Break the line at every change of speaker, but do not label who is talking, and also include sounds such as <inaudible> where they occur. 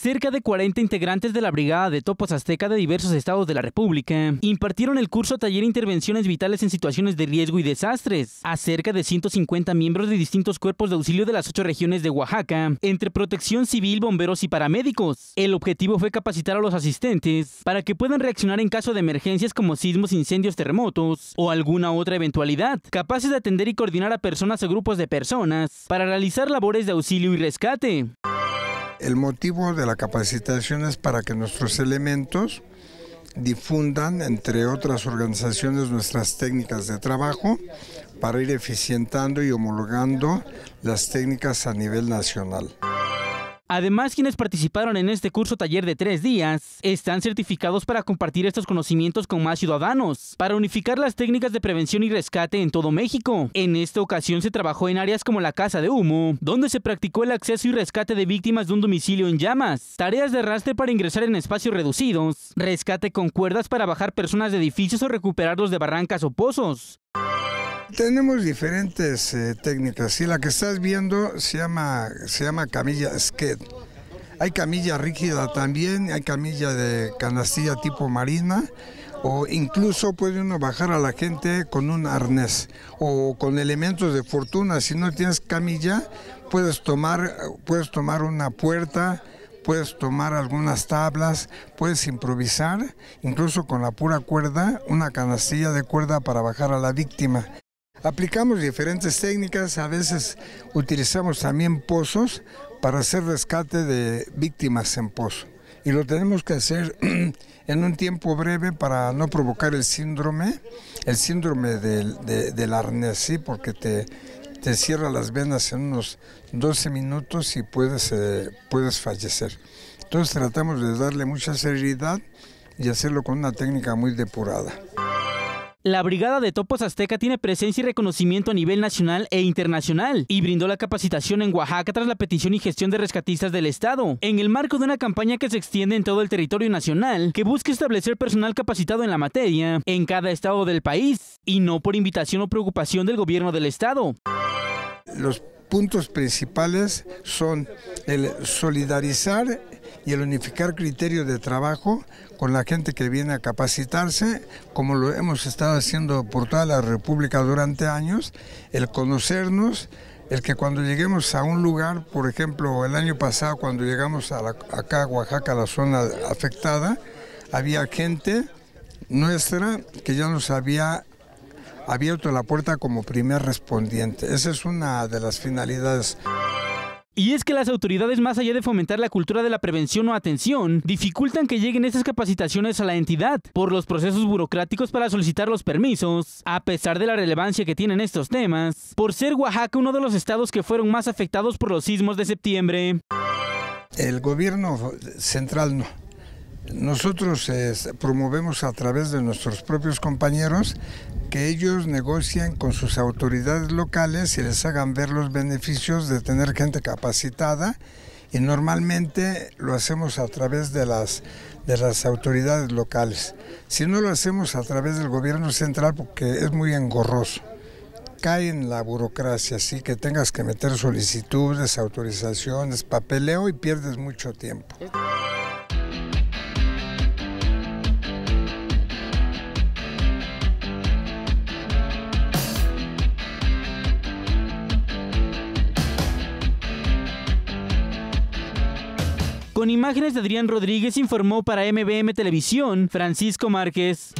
Cerca de 40 integrantes de la Brigada de Topos Azteca de diversos estados de la República impartieron el curso Taller Intervenciones Vitales en Situaciones de Riesgo y Desastres a cerca de 150 miembros de distintos cuerpos de auxilio de las ocho regiones de Oaxaca, entre protección civil, bomberos y paramédicos. El objetivo fue capacitar a los asistentes para que puedan reaccionar en caso de emergencias como sismos, incendios, terremotos o alguna otra eventualidad, capaces de atender y coordinar a personas o grupos de personas para realizar labores de auxilio y rescate.
El motivo de la capacitación es para que nuestros elementos difundan, entre otras organizaciones, nuestras técnicas de trabajo para ir eficientando y homologando las técnicas a nivel nacional.
Además, quienes participaron en este curso taller de tres días están certificados para compartir estos conocimientos con más ciudadanos, para unificar las técnicas de prevención y rescate en todo México. En esta ocasión se trabajó en áreas como la Casa de Humo, donde se practicó el acceso y rescate de víctimas de un domicilio en llamas, tareas de arrastre para ingresar en espacios reducidos, rescate con cuerdas para bajar personas de edificios o recuperarlos de barrancas o pozos.
Tenemos diferentes eh, técnicas y la que estás viendo se llama, se llama camilla sked. Hay camilla rígida también, hay camilla de canastilla tipo marina o incluso puede uno bajar a la gente con un arnés o con elementos de fortuna. Si no tienes camilla, puedes tomar, puedes tomar una puerta, puedes tomar algunas tablas, puedes improvisar, incluso con la pura cuerda, una canastilla de cuerda para bajar a la víctima. Aplicamos diferentes técnicas, a veces utilizamos también pozos para hacer rescate de víctimas en pozo. Y lo tenemos que hacer <clears throat> en un tiempo breve para no provocar el síndrome, el síndrome del, de, del porque te, cierra las venas en unos 12 minutos y puedes, eh, puedes fallecer. Entonces tratamos de darle mucha seriedad y hacerlo con una técnica muy depurada.
La Brigada de Topos Azteca tiene presencia y reconocimiento a nivel nacional e internacional y brindó la capacitación en Oaxaca tras la petición y gestión de rescatistas del Estado, en el marco de una campaña que se extiende en todo el territorio nacional que busca establecer personal capacitado en la materia en cada estado del país y no por invitación o preocupación del gobierno del Estado.
Los puntos principales son el solidarizar y el unificar criterios de trabajo con la gente que viene a capacitarse, como lo hemos estado haciendo por toda la República durante años, el conocernos, el que cuando lleguemos a un lugar, por ejemplo, el año pasado cuando llegamos a acá a Oaxaca, a la zona afectada, había gente nuestra que ya nos había abierto la puerta como primer respondiente. Esa es una de las finalidades.
Y es que las autoridades, más allá de fomentar la cultura de la prevención o atención, dificultan que lleguen esas capacitaciones a la entidad por los procesos burocráticos para solicitar los permisos, a pesar de la relevancia que tienen estos temas, por ser Oaxaca uno de los estados que fueron más afectados por los sismos de septiembre.
El gobierno central no nosotros eh, promovemos a través de nuestros propios compañeros que ellos negocien con sus autoridades locales y les hagan ver los beneficios de tener gente capacitada y normalmente lo hacemos a través de las, de las autoridades locales. Si no lo hacemos a través del gobierno central porque es muy engorroso cae en la burocracia, así que tengas que meter solicitudes, autorizaciones, papeleo y pierdes mucho tiempo.
Con imágenes de Adrián Rodríguez informó para MBM Televisión Francisco Márquez.